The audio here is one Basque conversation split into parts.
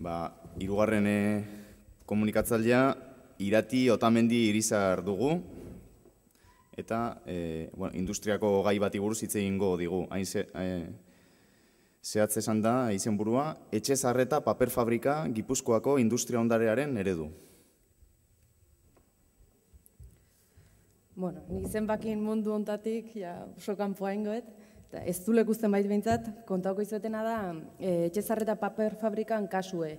Ba, irugarren e, eh, komunikatzailea irati otamendi irizar dugu, eta e, bueno, industriako gai bati buruz hitz egingo digu. Hain ze, e, zehatz esan da, izen burua, etxe zarreta paperfabrika gipuzkoako industria ondarearen eredu. Bueno, ni zenbakin mundu ontatik, ja, oso kanpoa ingoet ez zulek guzten bait behintzat, kontauko izuetena da, eh, etxezarreta paper fabrikan kasue.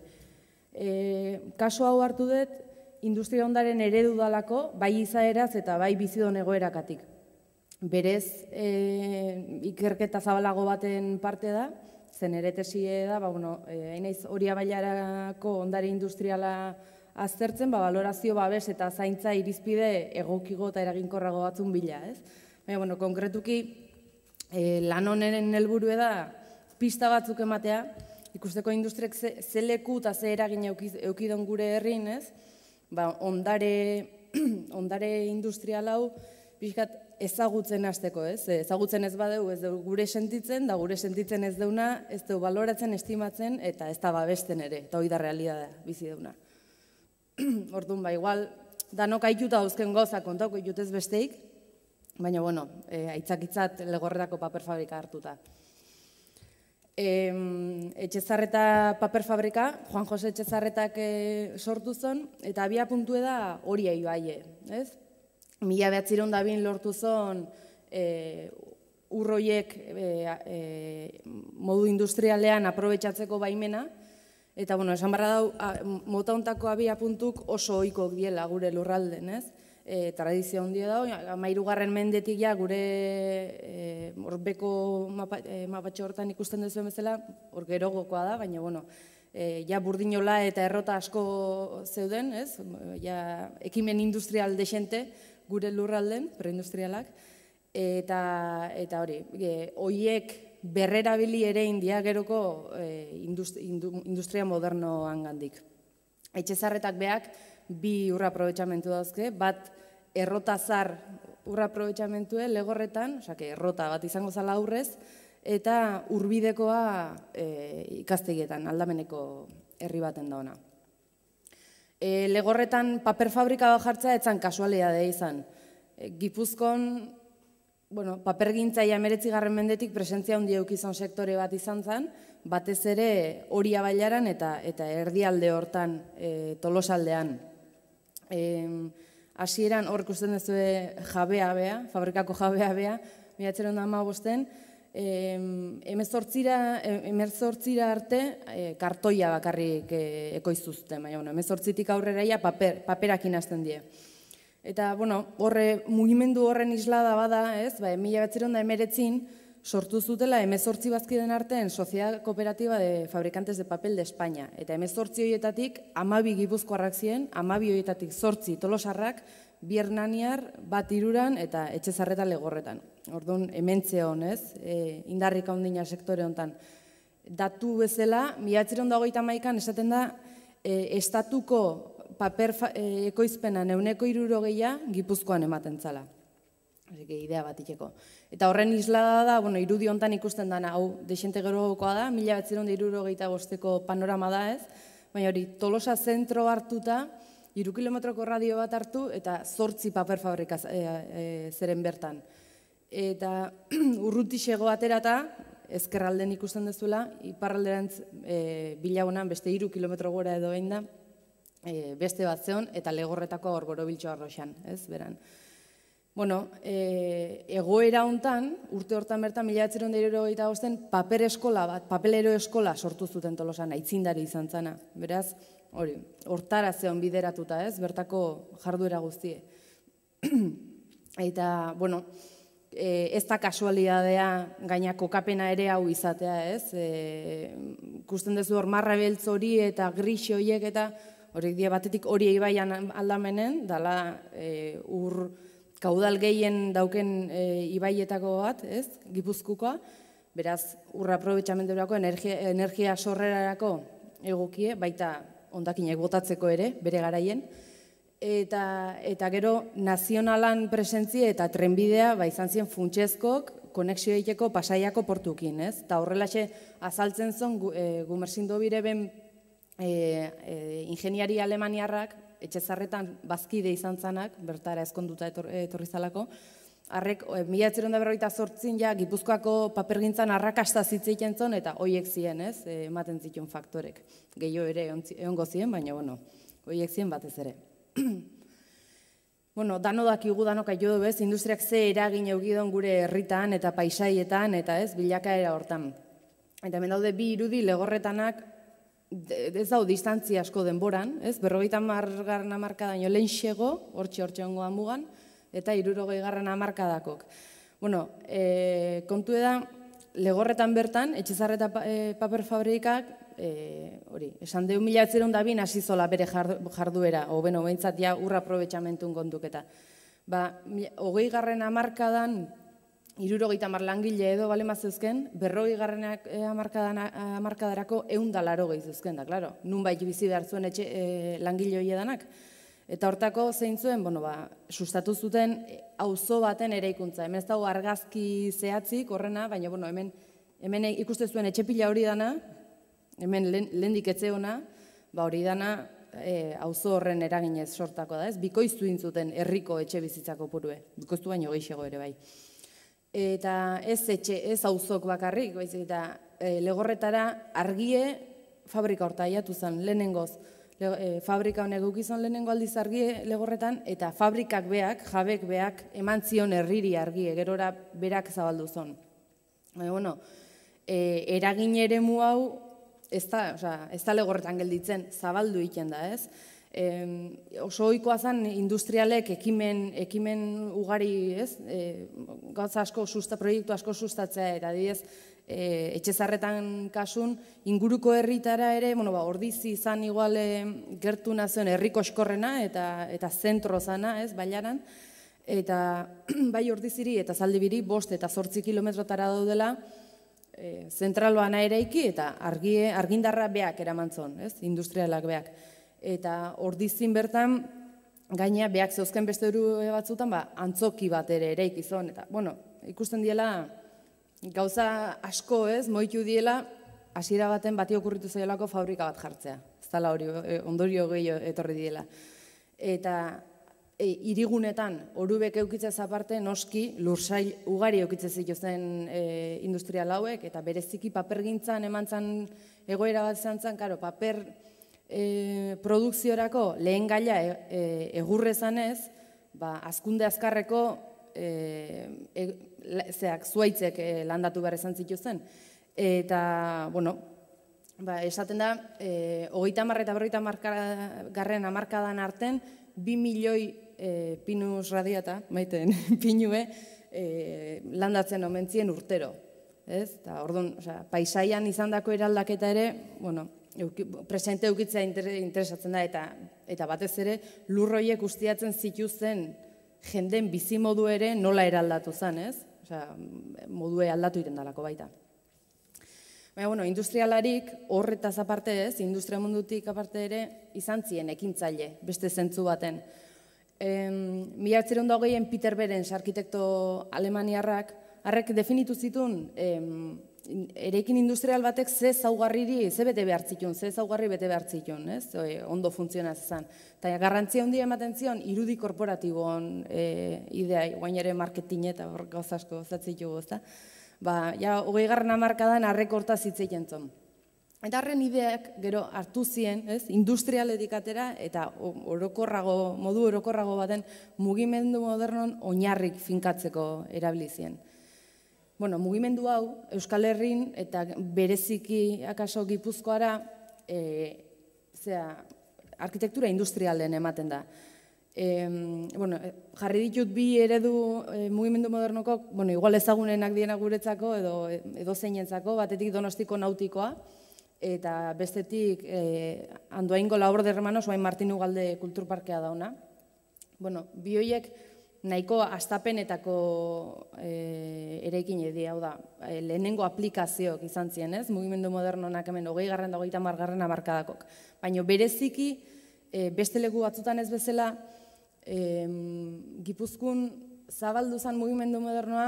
E, eh, kaso hau hartu dut, industria ondaren eredu dalako, bai izaeraz eta bai bizidon egoerakatik. Berez, eh, ikerketa zabalago baten parte da, zen eretesie da, ba, bueno, e, naiz hori abailarako ondare industriala aztertzen, ba, valorazio babes eta zaintza irizpide egokigo eta eraginkorrago batzun bila, ez? Baina, bueno, konkretuki, e, lan honen helburu da pista batzuk ematea, ikusteko industriek ze, ze leku eta ze eragin eukidon gure herrin, Ba, ondare, ondare industrial hau, pixkat, ezagutzen hasteko, ez? Ezagutzen ez badeu, ez deu gure sentitzen, da gure sentitzen ez deuna, ez deu baloratzen, estimatzen, eta ez da babesten ere, eta hori da realidadea, bizi deuna. Ordun ba, igual, danok aituta dauzken goza kontako jutez besteik, Baina, bueno, eh, aitzakitzat legorretako paperfabrika hartuta. etxezarreta paperfabrika, Juan Jose Etxezarretak eh, sortu zon, eta abia puntu da hori ari bai, ez? Mila behatzireun da lortu zon eh, urroiek eh, eh, modu industrialean aprobetsatzeko baimena, eta, bueno, esan barra dau, mota ontako abia puntuk oso oiko gila gure lurralden, ez? e, tradizio handia da, amairugarren mendetik ja, gure e, orbeko e, mapatxo e, hortan ikusten duzuen bezala, hor gero da, baina, bueno, e, ja burdinola eta errota asko zeuden, ez? Ja, ekimen industrial desente gure lurralden, preindustrialak, eta, eta hori, e, oiek berrerabili ere india geroko e, industria modernoan gandik. Etxezarretak beak, bi urra dauzke, bat errotazar urra legorretan, osea, que errota bat izango zala aurrez, eta urbidekoa e, ikastegietan, aldameneko herri baten da E, legorretan paper fabrika bat jartza etzan kasualia da izan. E, Gipuzkon, bueno, paper gintzaia meretzi garren mendetik presentzia hundi eukizan sektore bat izan zen, batez ere hori abailaran eta, eta erdialde hortan e, tolosaldean hasieran hor ikusten duzu jabea bea, fabrikako jabea bea, miratzeron da bosten, emezortzira, arte e, kartoia bakarrik e, eh, ekoizuzte, baina, bueno, emezortzitik aurrera ia paper, paperakin hasten die. Eta, bueno, horre, mugimendu horren islada bada, ez, ba, mila da emeretzin, sortu zutela emezortzi bazkiden artean Sociedad Kooperatiba de Fabricantes de Papel de España. Eta emezortzi horietatik, amabi gibuzko ziren, amabi horietatik sortzi tolosarrak, biernaniar, bat iruran eta etxezarreta legorretan. Orduan, hementze honez, indarrika e, indarrik sektore honetan. Datu bezala, miratzeron dago maikan, esaten da, e, estatuko paper ekoizpenan ekoizpena neuneko iruro gehia, gipuzkoan ematen zala. Ezeke, bat iteko. Eta horren isla da, bueno, irudi hontan ikusten dana, hau, desente gerokoa da, mila bat ziron panorama da ez, baina hori, tolosa zentro hartuta, iru kilometroko radio bat hartu, eta zortzi paper fabrika eh, eh, zeren bertan. Eta urruti sego aterata, ezkerralden ikusten dezula, iparralderantz eh, bilagunan beste iru kilometro gora edo behin da, beste bat zeon, eta legorretako hor borobiltxo arroxan, ez, beran bueno, e, egoera hontan, urte hortan bertan mila etzeron eta paper eskola bat, papelero eskola sortu zuten tolosan, aitzindari izan zana. Beraz, hori, hortara zeon bideratuta ez, bertako jarduera guztie. eta, bueno, e, ez da kasualidadea gainako kapena ere hau izatea ez. E, eh, kusten duzu hor marra beltz hori eta gris horiek eta hori die batetik hori eibaian aldamenen, dala e, ur kaudal gehien dauken e, ibaietako bat, ez, gipuzkukoa, beraz, urra energia, energia sorrerarako egokie, baita ondakin botatzeko ere, bere garaien, eta, eta gero nazionalan presentzia eta trenbidea, ba, izan ziren funtsezkok, konexio egiteko pasaiako portukin, ez? Ta horrelaxe azaltzen zon, gu, e, gumersin e, e, ingeniari alemaniarrak, etxezarretan bazkide izan zanak, bertara ezkonduta etorri zalako, Arrek, eh, mila etzeron da berroita sortzin, ja, Gipuzkoako papergintzan arrakasta zitzeiten zon, eta hoiek ziren, ez, eh, ematen zitun faktorek. Gehio ere eongo ziren, baina, bueno, hoiek ziren batez ere. bueno, dano daki gu danok aio du, ez, industriak ze eragin eugidon gure herritan eta paisaietan, eta ez, bilakaera hortan. Eta hemen daude bi irudi legorretanak ez dau distantzia asko denboran, ez? 50garren hamarkadaino lehenxego, hortxe hortzi hongo mugan, eta 60garren amarkadakok. Bueno, e, kontu da legorretan bertan etxezarre eta eh, paper fabrikak E, hori, esan deu mila etzeron dabin asizola bere jarduera, o beno, behintzat ja urra probetxamentun gonduketa. Ba, hogei garren amarkadan, irurogeita mar langile edo bale mazuzken, berrogei garrenak eh, amarkadarako eundalaro gehi zuzken, da, klaro, nun bai bizi behar zuen eh, langile hori edanak. Eta hortako zein zuen, bueno, ba, sustatu zuten eh, auzo baten ere ikuntza. Hemen ez dago argazki zehatzik horrena, baina, bueno, hemen ikuste zuen etxepila hori dana, hemen lehen diketze ba hori dana, hau horren eraginez sortako da ez, bikoiztu dintzuten erriko etxe bizitzako purue. Bikoiztu baino gehiago ere bai eta ez etxe, ez auzok bakarrik, baizik eta eh, legorretara argie fabrika horta aiatu zen, lehenengoz. Eh, fabrika honek izan lehenengo aldiz argie legorretan, eta fabrikak beak, jabek beak, eman zion herriri argie, gerora berak zabaldu zon. E, bueno, e, eragin ere muau, hau, ez da, osea ez da legorretan gelditzen, zabaldu iten da, ez? oso oikoa zen industrialek ekimen ekimen ugari, ez? E, gauza asko susta proiektu asko sustatzea eta adibidez eh etxezarretan kasun inguruko herritara ere, bueno, ba ordizi izan igual e, gertu nazion herriko eskorrena eta eta zentro zana, ez? Bailaran eta bai ordiziri eta zaldibiri bost eta zortzi kilometrotara daudela e, zentraloan eraiki, eta argie, argindarra beak eramantzon, ez? industrialak beak eta ordizin bertan gaina beak zeuzken beste uru batzutan ba, antzoki bat ere ere ikizon eta bueno, ikusten diela gauza asko ez, moitu diela hasiera baten bati okurritu zailako fabrika bat jartzea zala hori e, ondorio gehi etorri diela eta E, irigunetan, orubek eukitzez aparte, noski, lursail ugari eukitzez zen e, hauek, eta bereziki papergintzan gintzan, eman egoera bat zantzan, karo, paper e, produkziorako lehen gaia e, e egurre ba, azkunde azkarreko e, e, la, zeak, zuaitzek e, landatu behar izan zituzen. Eta, bueno, ba, esaten da, e, hogeita marre eta garren amarkadan arten, bi milioi e, pinus radiata, maiten, pinue, e, landatzen omentzien urtero. Ez? Ta, osea, paisaian izan dako eraldaketa ere, bueno, presente eukitzea interesatzen da eta eta batez ere lur hoiek ustiatzen zituzten jenden modu ere nola eraldatu zen, ez? Osea, modue aldatu iren baita. Baina, bueno, industrialarik horretaz aparte ez, industria mundutik aparte ere, izan ziren ekintzaile, beste zentzu baten. Em, mila atzeron Peter Beren, arkitekto alemaniarrak, harrek definitu zitun em, erekin industrial batek ze zaugarriri, ze bete behar zikion, ze zaugarri bete behar ez? Eh, ondo funtziona zen. Eta garrantzia handia ematen zion, irudi korporatiboan e, idea, guain marketing eta gauzasko gozatzi jugu, Ba, ja, hogei garran amarkadan arrekorta zitzeien Eta harren ideak gero hartu zien, ez, industrial edikatera eta orokorrago, modu orokorrago baten mugimendu modernon oinarrik finkatzeko erabili zien bueno, mugimendu hau, Euskal Herrin eta bereziki akaso gipuzkoara, e, zera, arkitektura industrialen ematen da. E, bueno, eh, jarri ditut bi eredu e, mugimendu modernoko, bueno, igual ezagunenak diena guretzako edo, edo zeinentzako, batetik donostiko nautikoa, eta bestetik e, andoaingo laobro de remanos, oain Martin Ugalde kulturparkea dauna. Bueno, bi hoiek, nahiko astapenetako e, eh, erekin edi hau da, e, lehenengo aplikazioak izan ziren ez, mugimendu modernonak hemen, hogei garren da hogeita margarren amarkadakok. Baina bereziki, e, beste legu batzutan ez bezala, e, gipuzkun zabalduzan mugimendu modernoa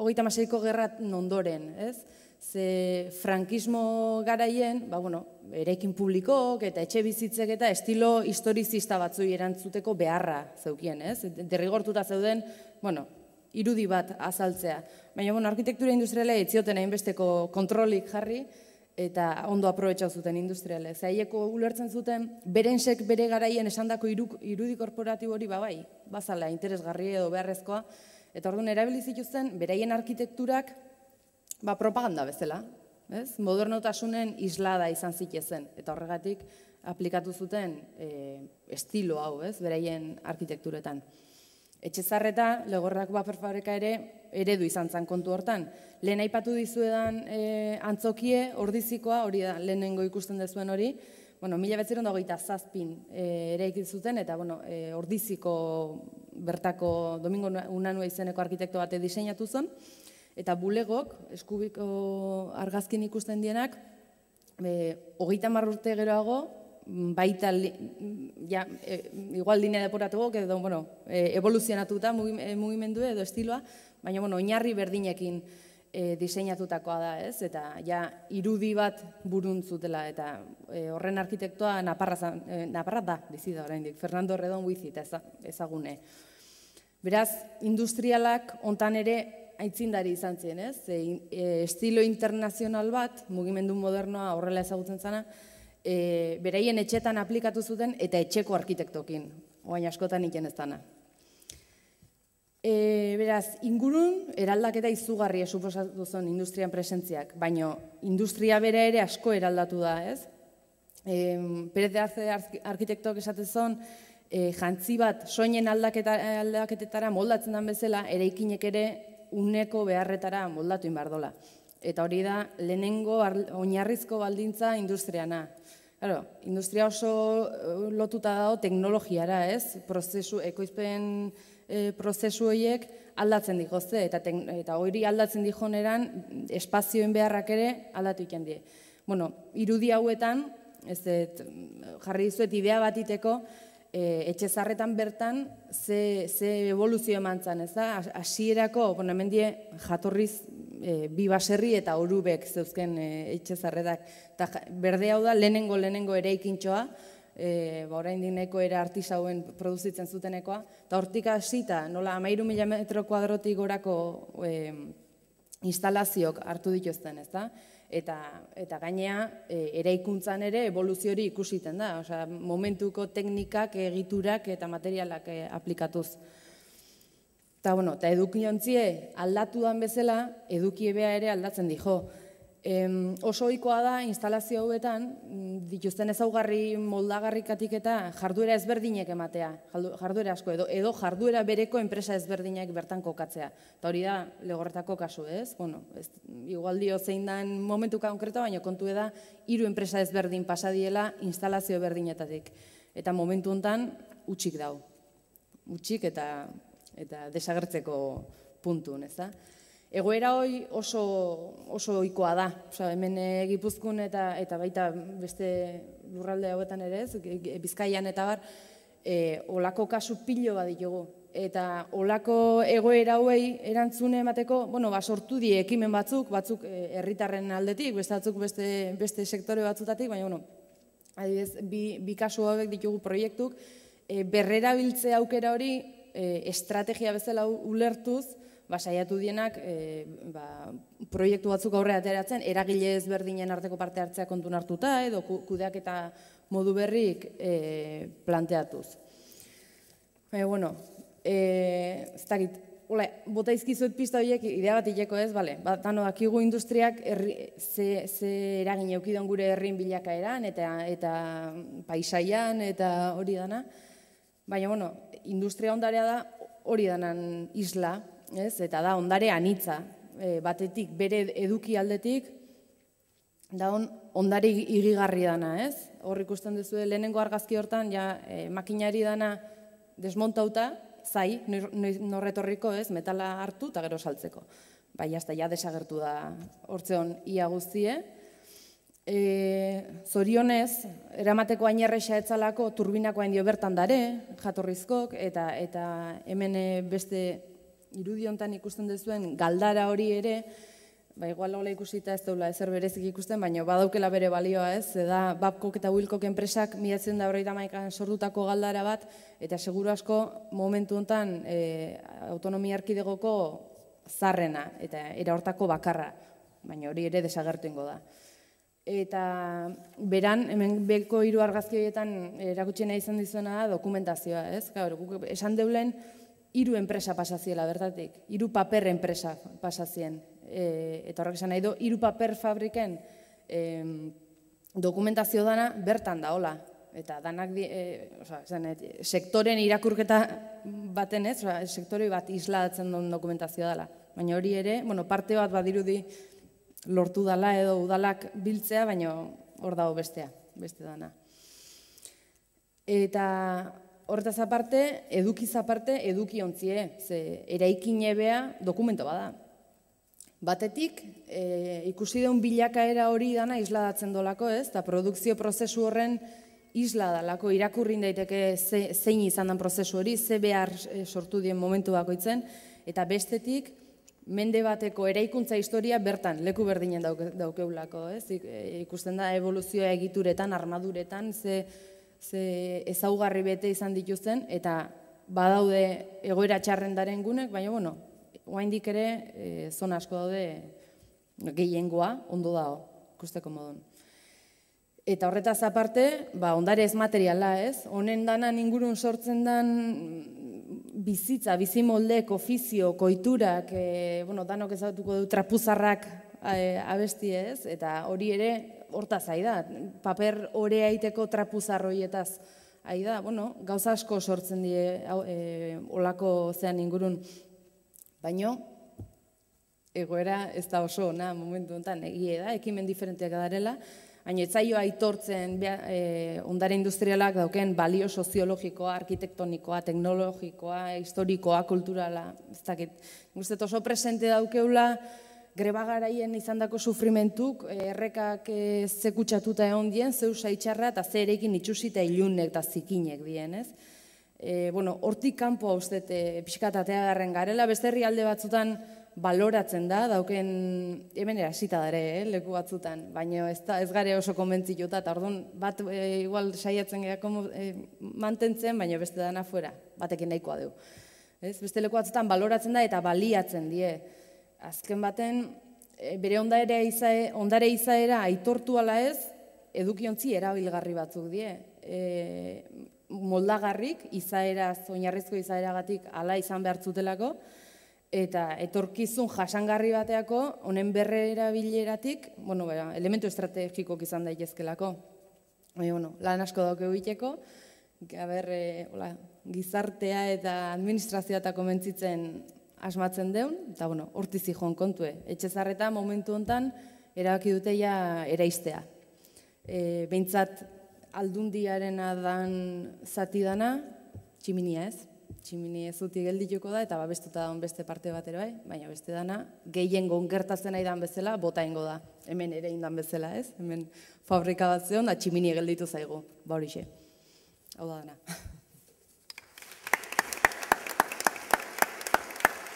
hogeita maseriko gerrat nondoren, ez? Ze frankismo garaien, ba, bueno, erekin publikok eta etxe bizitzek eta estilo historizista batzui erantzuteko beharra zeukien, ez? Derrigortuta zeuden, bueno, irudi bat azaltzea. Baina, bueno, arkitektura industriale etzioten hainbesteko kontrolik jarri, eta ondo aprobetsa zuten industriale. Zaieko ulertzen zuten, berensek bere garaien esandako iruk, irudi korporatibo hori babai, bazala, interesgarri edo beharrezkoa, eta orduan erabili zituzten, beraien arkitekturak ba, propaganda bezala. Ez? Modernotasunen isla da izan zitezen, eta horregatik aplikatu zuten e, estilo hau, ez? beraien arkitekturetan. Etxezarreta, legorrak bat ere, eredu izan zen kontu hortan. Lehen aipatu dizuedan e, antzokie, ordizikoa, hori da, lehenengo ikusten dezuen hori, bueno, mila betziron dago eta zazpin e, ere ikizuten, eta bueno, e, ordiziko bertako domingo unanua izeneko arkitekto bate diseinatu zen, eta bulegok eskubiko argazkin ikusten dienak e, hogeita hamar urte geroago baita li, ja, e, igual dinea deporatuko edo bueno, e, evoluzionatuta e, mugimendu edo estiloa, baina bueno, oinarri berdinekin e, diseinatutakoa da ez eta ja irudi bat buruntzutela eta e, horren arkitektoa naparra, zan, da bizi da oraindik Fernando Redon Wizi ezagune. Beraz, industrialak ontan ere aitzindari izan zen, ez? E, estilo internazional bat, mugimendu modernoa horrela ezagutzen zana, e, beraien etxetan aplikatu zuten eta etxeko arkitektokin, oain askotan iken ez dana. E, beraz, ingurun eraldaketa izugarria suposatu zuen industrian presentziak, baino industria bere ere asko eraldatu da, ez? E, Perez de Arce arkitektok esatezon, e, jantzi bat soinen aldaketa, aldaketetara moldatzen den bezala, eraikinek ere uneko beharretara moldatu inbardola. Eta hori da, lehenengo oinarrizko baldintza industriana. Claro, industria oso eh, lotuta dago teknologiara, ez? Prozesu, ekoizpen e, prozesu horiek aldatzen dik eta, eta hori aldatzen dijoneran espazioen beharrak ere aldatu ikan die. Bueno, irudi hauetan, ez, ez jarri dizuet, idea batiteko, e, etxe zarretan bertan ze, ze evoluzio eman ez da? Asierako, bueno, hemen die, jatorriz e, bi baserri eta orubek zeuzken e, etxe zarretak. Ta, berde hau da, lehenengo, lehenengo ere ikintxoa, e, ba, orain dineko era artisauen produzitzen zutenekoa, eta hortik hasita, nola, amairu mila metro kuadrotik gorako instalazioak hartu dituzten, ez da? eta, eta gainea e, eraikuntzan ere evoluzio hori ikusiten da, Osea, momentuko teknikak, egiturak eta materialak e, aplikatuz. Ta, bueno, eta edukiontzie aldatu dan bezala, edukiebea ere aldatzen dijo. Em, oso ohikoa da instalazio hauetan mm, dituzten ezaugarri moldagarrikatik eta jarduera ezberdinek ematea, jarduera asko edo edo jarduera bereko enpresa ezberdinak bertan kokatzea. Eta hori da legorretako kasu, ez? Bueno, ez, igual dio zein dan momentu konkreta, baina kontu da hiru enpresa ezberdin pasadiela instalazio berdinetatik. Eta momentu hontan utxik dau. Utxik eta eta desagertzeko puntun, ez da? Egoera hoi oso, oso oikoa da, Osa, hemen eh, eta, eta baita beste lurralde hauetan ere bizkaian eta bar, e, eh, olako kasu pilo bat ditugu. Eta olako egoera erantzune emateko, bueno, ba, sortu die ekimen batzuk, batzuk eh, herritarren aldetik, beste batzuk beste, beste sektore batzutatik, baina, bueno, adibidez, bi, bi kasu hauek ditugu proiektuk, e, berrerabiltze aukera hori, e, estrategia bezala ulertuz, ba, dienak e, ba, proiektu batzuk aurre ateratzen, eragile berdinen arteko parte hartzea kontun hartuta, edo kudeak eta modu berrik e, planteatuz. Baina, e, bueno, e, ez dakit, Ola, bota izkizuet pista horiek idea bat ireko ez, bale, bat industriak ze, ze eragin eukidon gure herrin bilakaeran eta eta paisaian eta hori dana, baina, bueno, industria ondarea da hori danan isla, ez? Eta da ondare anitza, e, batetik bere eduki aldetik da on ondare irigarri dana, ez? Hor ikusten duzu lehenengo argazki hortan ja e, makinari dana desmontauta, zai, norretorriko, ez? Metala hartu eta gero saltzeko. Bai, hasta ja desagertu da hortzeon ia guztie. E, zorionez, eramateko ainerrexa etzalako turbinako hain dio bertan dare, jatorrizkok, eta, eta hemen e, beste irudi hontan ikusten duzuen galdara hori ere, ba, igual ikusita ez daula ezer berezik ikusten, baina badaukela bere balioa ez, da Babcock eta Wilcock enpresak miratzen da hori damaikan sortutako galdara bat, eta seguru asko momentu honetan e, autonomia arkidegoko zarrena, eta era bakarra, baina hori ere desagertu ingo da. Eta beran, hemen beko hiru argazki horietan e, erakutsi nahi izan dizuena da dokumentazioa, ez? Gaur, esan deulen, hiru enpresa pasaziela, bertatik, hiru paper enpresa pasazien. E, eta horrek esan nahi du, hiru paper fabriken e, dokumentazio dana bertan da, hola. Eta danak, e, oza, zen, sektoren irakurketa baten ez, oza, sektore bat izla atzen duen dokumentazio dela. Baina hori ere, bueno, parte bat badiru di lortu dala edo udalak biltzea, baina hor dago bestea, beste dana. Eta Hortazaparte aparte, eduki aparte, eduki ontzie, ze eraikin ebea dokumento bada. Batetik, e, ikusi daun bilakaera hori dana isladatzen dolako, ez? eta produkzio prozesu horren isla dalako irakurrin daiteke zein izan den prozesu hori, ze behar e, sortu dien momentu bakoitzen, eta bestetik, mende bateko eraikuntza historia bertan, leku berdinen dauke, daukeulako, ez? E, ikusten da, evoluzioa egituretan, armaduretan, ze ze ezaugarri bete izan dituzten, eta badaude egoera txarrendaren gunek, baina, bueno, guain ere, e, zona asko daude gehiengoa, ondo dago, ikusteko modun. Eta horretaz aparte, ba, ondare ez materiala, ez? Honen danan ingurun sortzen dan bizitza, bizimoldek, ofizio, koiturak, eh, bueno, danok ezagutuko du trapuzarrak e, abesti ez, eta hori ere horta zai da, paper orea iteko trapuzarroietaz. Ahi da, bueno, gauza asko sortzen die hau, e, olako zean ingurun. Baino, egoera ez da oso, na, momentu honetan, egie da, ekimen diferenteak adarela. baina etzaio aitortzen ondara e, ondare industrialak dauken balio soziologikoa, arkitektonikoa, teknologikoa, historikoa, kulturala, ez dakit. Guztet oso presente daukeula, greba garaien izan dako sufrimentuk, eh, errekak e, egon dien, zeu saitxarra eta ze erekin itxusi eta ilunek eta zikinek dien, ez? Eh, bueno, hortik kanpo hau eh, zet, pixkatatea garren garela, beste herri alde batzutan baloratzen da, dauken hemen erasita dare, eh, leku batzutan, baina ez, da, ez gare oso konbentzituta, eta orduan bat igual saiatzen gara mantentzen, baina beste dana fuera, batekin nahikoa du. Ez? Beste leku batzutan baloratzen da eta baliatzen die azken baten, eh, bere ondare izaera, ondare izaera aitortu ala ez, edukiontzi erabilgarri batzuk die. E, moldagarrik, izaera, oinarrizko izaeragatik ala izan behartzutelako, eta etorkizun jasangarri bateako, honen berrera bileratik, bueno, bera, elementu estrategikok izan daitezkelako. E, eh, bueno, lan asko dauk egiteko, gizartea eta administrazioa eta komentzitzen asmatzen deun, eta bueno, urtizi joan kontue. Etxezarreta momentu hontan erabaki dute ja eraistea. E, Beintzat aldundiaren adan zati dana, tximinia ez. Tximinia ez uti geldi da, eta babestuta daun beste parte bat bai, baina beste dana, gehien gongertazen ari dan bezala, bota ingo da. Hemen ere indan bezala ez, hemen fabrikabatzen da tximinia gelditu zaigu, baur Hau da dana.